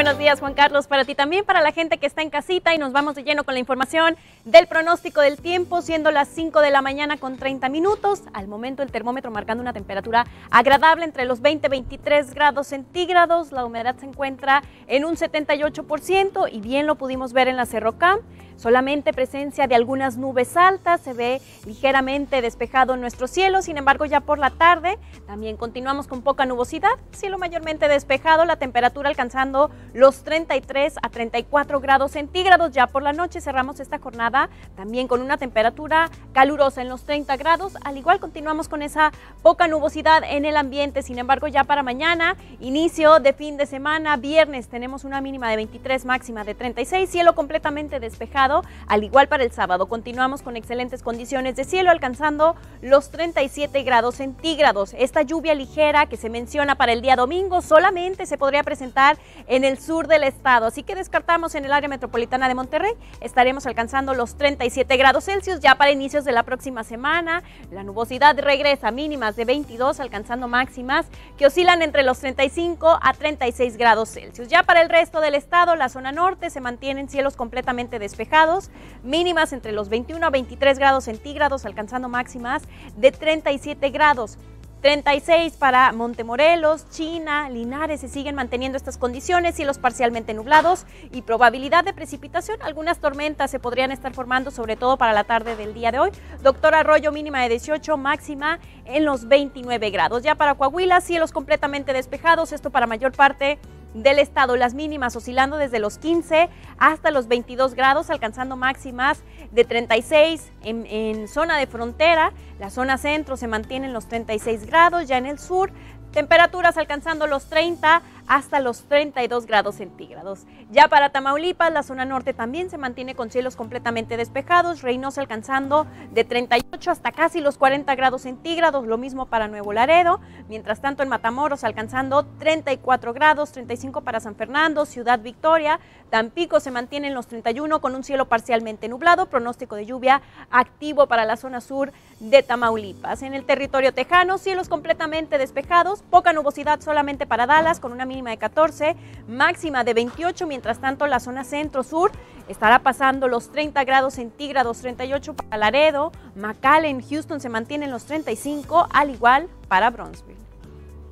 buenos días, Juan Carlos, para ti también, para la gente que está en casita y nos vamos de lleno con la información del pronóstico del tiempo, siendo las 5 de la mañana con 30 minutos. Al momento el termómetro marcando una temperatura agradable entre los 20 y 23 grados centígrados. La humedad se encuentra en un 78% y bien lo pudimos ver en la Cerrocam. Solamente presencia de algunas nubes altas, se ve ligeramente despejado nuestro cielo, sin embargo ya por la tarde también continuamos con poca nubosidad, cielo mayormente despejado, la temperatura alcanzando los 33 a 34 grados centígrados. Ya por la noche cerramos esta jornada también con una temperatura calurosa en los 30 grados. Al igual continuamos con esa poca nubosidad en el ambiente. Sin embargo, ya para mañana, inicio de fin de semana, viernes, tenemos una mínima de 23, máxima de 36, cielo completamente despejado. Al igual para el sábado, continuamos con excelentes condiciones de cielo, alcanzando los 37 grados centígrados. Esta lluvia ligera que se menciona para el día domingo solamente se podría presentar en el sur del estado, así que descartamos en el área metropolitana de Monterrey, estaremos alcanzando los 37 grados Celsius ya para inicios de la próxima semana. La nubosidad regresa mínimas de 22 alcanzando máximas que oscilan entre los 35 a 36 grados Celsius. Ya para el resto del estado, la zona norte se mantienen cielos completamente despejados, mínimas entre los 21 a 23 grados centígrados alcanzando máximas de 37 grados. 36 para Montemorelos, China, Linares, se siguen manteniendo estas condiciones, cielos parcialmente nublados y probabilidad de precipitación. Algunas tormentas se podrían estar formando, sobre todo para la tarde del día de hoy. Doctor Arroyo, mínima de 18, máxima en los 29 grados. Ya para Coahuila, cielos completamente despejados, esto para mayor parte del estado. Las mínimas oscilando desde los 15 hasta los 22 grados, alcanzando máximas de 36 en, zona de frontera. La zona centro se mantiene en los 36 grados, ya en el sur Temperaturas alcanzando los 30 hasta los 32 grados centígrados. Ya para Tamaulipas, la zona norte también se mantiene con cielos completamente despejados, Reynosa alcanzando de 38 hasta casi los 40 grados centígrados, lo mismo para Nuevo Laredo, mientras tanto en Matamoros alcanzando 34 grados, 35 para San Fernando, Ciudad Victoria, Tampico se mantiene en los 31 con un cielo parcialmente nublado, pronóstico de lluvia activo para la zona sur de Tamaulipas. En el territorio tejano, cielos completamente despejados, poca nubosidad solamente para Dallas con una mínima de 14, máxima de 28, mientras tanto la zona centro-sur estará pasando los 30 grados centígrados, 38 para Laredo, McAllen, Houston se mantienen los 35, al igual para Bronzeville.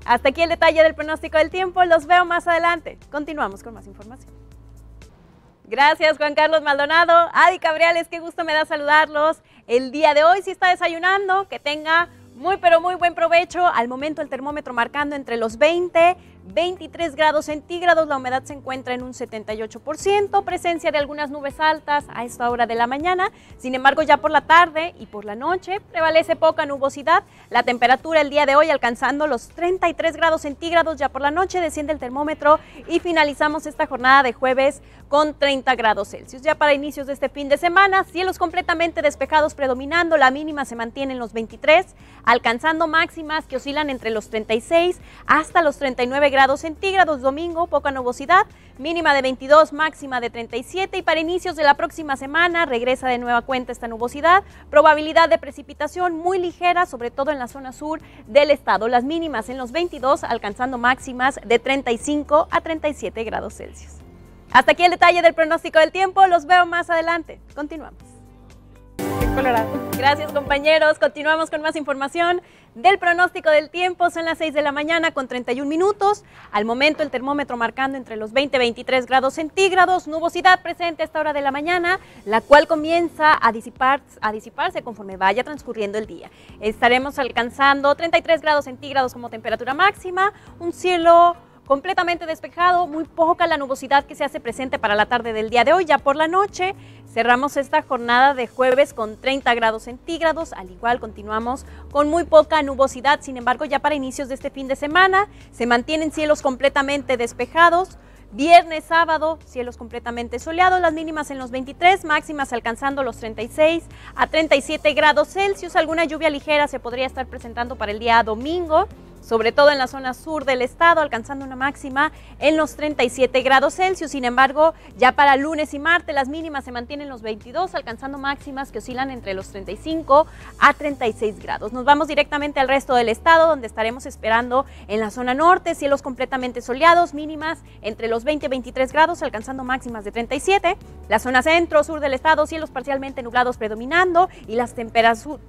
Hasta aquí el detalle del pronóstico del tiempo, los veo más adelante. Continuamos con más información. Gracias Juan Carlos Maldonado, Adi Cabriales, qué gusto me da saludarlos. El día de hoy, si está desayunando, que tenga muy, pero muy buen provecho. Al momento el termómetro marcando entre los 20 23 grados centígrados, la humedad se encuentra en un 78%, presencia de algunas nubes altas a esta hora de la mañana, sin embargo ya por la tarde y por la noche prevalece poca nubosidad, la temperatura el día de hoy alcanzando los 33 grados centígrados, ya por la noche desciende el termómetro y finalizamos esta jornada de jueves con 30 grados Celsius. Ya para inicios de este fin de semana, cielos completamente despejados predominando, la mínima se mantiene en los 23, alcanzando máximas que oscilan entre los 36 hasta los 39 grados grados centígrados. Domingo, poca nubosidad, mínima de 22, máxima de 37 y para inicios de la próxima semana regresa de nueva cuenta esta nubosidad. Probabilidad de precipitación muy ligera, sobre todo en la zona sur del estado. Las mínimas en los 22, alcanzando máximas de 35 a 37 grados Celsius. Hasta aquí el detalle del pronóstico del tiempo. Los veo más adelante. Continuamos. Gracias compañeros. Continuamos con más información del pronóstico del tiempo. Son las 6 de la mañana con 31 minutos. Al momento el termómetro marcando entre los 20 y 23 grados centígrados. Nubosidad presente a esta hora de la mañana, la cual comienza a, disipar, a disiparse conforme vaya transcurriendo el día. Estaremos alcanzando 33 grados centígrados como temperatura máxima. Un cielo completamente despejado, muy poca la nubosidad que se hace presente para la tarde del día de hoy. Ya por la noche cerramos esta jornada de jueves con 30 grados centígrados, al igual continuamos con muy poca nubosidad, sin embargo ya para inicios de este fin de semana se mantienen cielos completamente despejados. Viernes, sábado, cielos completamente soleados, las mínimas en los 23, máximas alcanzando los 36 a 37 grados Celsius. Alguna lluvia ligera se podría estar presentando para el día domingo sobre todo en la zona sur del estado, alcanzando una máxima en los 37 grados Celsius. Sin embargo, ya para lunes y martes las mínimas se mantienen en los 22, alcanzando máximas que oscilan entre los 35 a 36 grados. Nos vamos directamente al resto del estado, donde estaremos esperando en la zona norte cielos completamente soleados, mínimas entre los 20 y 23 grados, alcanzando máximas de 37. La zona centro, sur del estado, cielos parcialmente nublados predominando y las,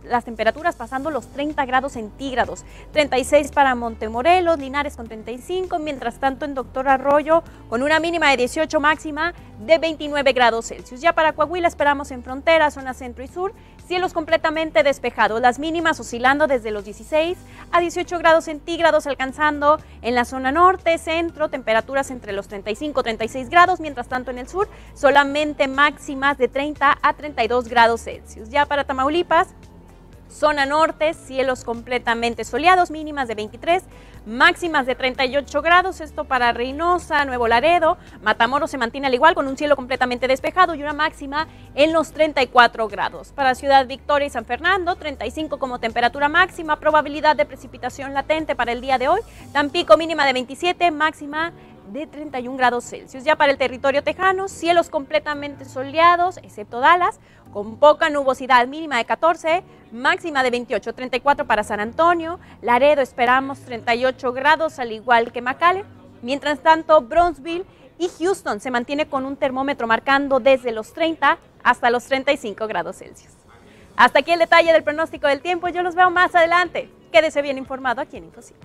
las temperaturas pasando los 30 grados centígrados, 36 para Montemorelos, Linares con 35, mientras tanto en Doctor Arroyo con una mínima de 18, máxima de 29 grados Celsius. Ya para Coahuila esperamos en frontera, zona centro y sur, cielos completamente despejados, las mínimas oscilando desde los 16 a 18 grados centígrados, alcanzando en la zona norte, centro, temperaturas entre los 35 y 36 grados, mientras tanto en el sur solamente máximas de 30 a 32 grados Celsius. Ya para Tamaulipas, Zona norte, cielos completamente soleados, mínimas de 23, máximas de 38 grados. Esto para Reynosa, Nuevo Laredo. Matamoros se mantiene al igual, con un cielo completamente despejado y una máxima en los 34 grados. Para Ciudad Victoria y San Fernando, 35 como temperatura máxima, probabilidad de precipitación latente para el día de hoy. Tampico mínima de 27, máxima de 31 grados Celsius. Ya para el territorio tejano, cielos completamente soleados, excepto Dallas, con poca nubosidad mínima de 14, máxima de 28, 34 para San Antonio, Laredo esperamos 38 grados al igual que McAllen. Mientras tanto, Brownsville y Houston se mantiene con un termómetro marcando desde los 30 hasta los 35 grados Celsius. Hasta aquí el detalle del pronóstico del tiempo, yo los veo más adelante. Quédese bien informado aquí en Infosil.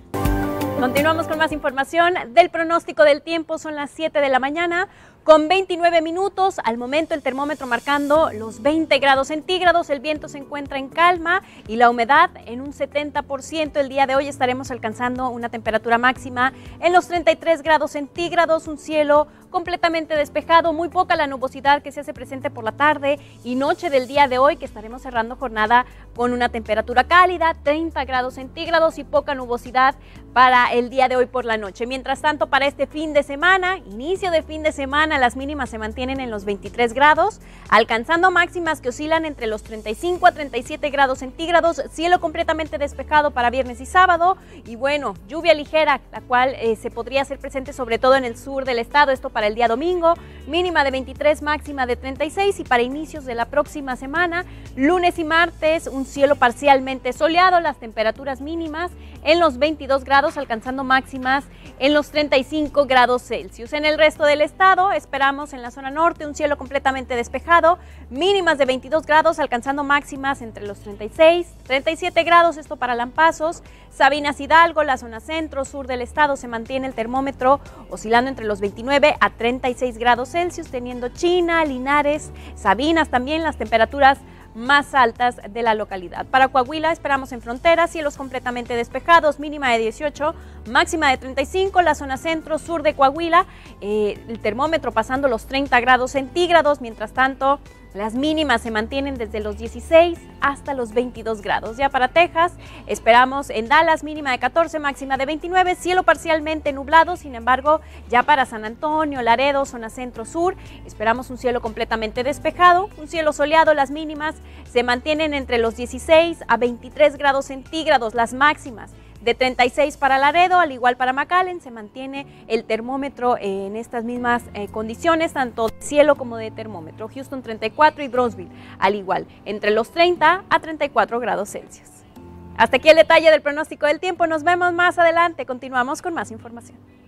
Continuamos con más información del pronóstico del tiempo. Son las 7 de la mañana con 29 minutos. Al momento el termómetro marcando los 20 grados centígrados, el viento se encuentra en calma y la humedad en un 70%. El día de hoy estaremos alcanzando una temperatura máxima en los 33 grados centígrados, un cielo completamente despejado, muy poca la nubosidad que se hace presente por la tarde y noche del día de hoy que estaremos cerrando jornada con una temperatura cálida, 30 grados centígrados y poca nubosidad para el día de hoy por la noche. Mientras tanto, para este fin de semana, inicio de fin de semana, las mínimas se mantienen en los 23 grados, alcanzando máximas que oscilan entre los 35 a 37 grados centígrados, cielo completamente despejado para viernes y sábado y bueno, lluvia ligera, la cual eh, se podría hacer presente sobre todo en el sur del estado, esto para el día domingo, mínima de 23, máxima de 36 y para inicios de la próxima semana, lunes y martes, un cielo parcialmente soleado, las temperaturas mínimas en los 22 grados, alcanzando máximas en los 35 grados Celsius. En el resto del estado es esperamos en la zona norte, un cielo completamente despejado, mínimas de 22 grados, alcanzando máximas entre los 36, 37 grados, esto para Lampazos, Sabinas Hidalgo, la zona centro, sur del estado, se mantiene el termómetro oscilando entre los 29 a 36 grados Celsius, teniendo China, Linares, Sabinas también, las temperaturas más altas de la localidad. Para Coahuila esperamos en fronteras cielos completamente despejados, mínima de 18, máxima de 35, la zona centro-sur de Coahuila, eh, el termómetro pasando los 30 grados centígrados, mientras tanto las mínimas se mantienen desde los 16 hasta los 22 grados. Ya para Texas esperamos en Dallas mínima de 14, máxima de 29, cielo parcialmente nublado, sin embargo ya para San Antonio, Laredo, zona centro-sur esperamos un cielo completamente despejado, un cielo soleado, las mínimas se mantienen entre los 16 a 23 grados centígrados, las máximas de 36 para Laredo, al igual para McAllen, se mantiene el termómetro eh, en estas mismas eh, condiciones, tanto de cielo como de termómetro. Houston 34 y Brownsville, al igual, entre los 30 a 34 grados Celsius. Hasta aquí el detalle del pronóstico del tiempo, nos vemos más adelante, continuamos con más información.